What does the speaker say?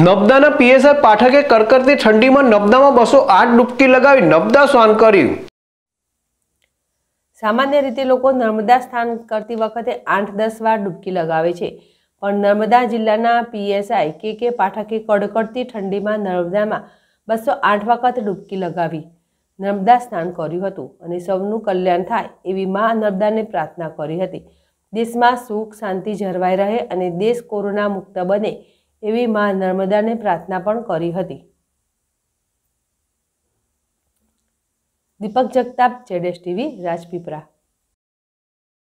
નબદાના પીએસઆર પાઠકે કરકરતી ઠંડીમાં નબદામાં બસો આઠ ડૂબકી લગાવી નબદા સ્વાન કર્યું સામાન્ય રીતે લોકો નર્મદા સ્થાન કરતી વખતે આઠ દસ વાર ડૂબકી લગાવે છે પણ નર્મદા જિલ્લાના પીએસઆઈ કે કે પાઠકે કડકડતી ઠંડીમાં નર્મદામાં બસો આઠ વખત ડૂબકી લગાવી નર્મદા સ્નાન કર્યું હતું અને સૌનું કલ્યાણ થાય એવી મા નર્મદાને પ્રાર્થના કરી હતી દેશમાં સુખ શાંતિ જળવાઈ રહે અને દેશ કોરોના મુક્ત બને એવી મા નર્મદાને પ્રાર્થના પણ કરી હતી દીપક જગતાપ જેડેશ ટીવી રાજપીપરા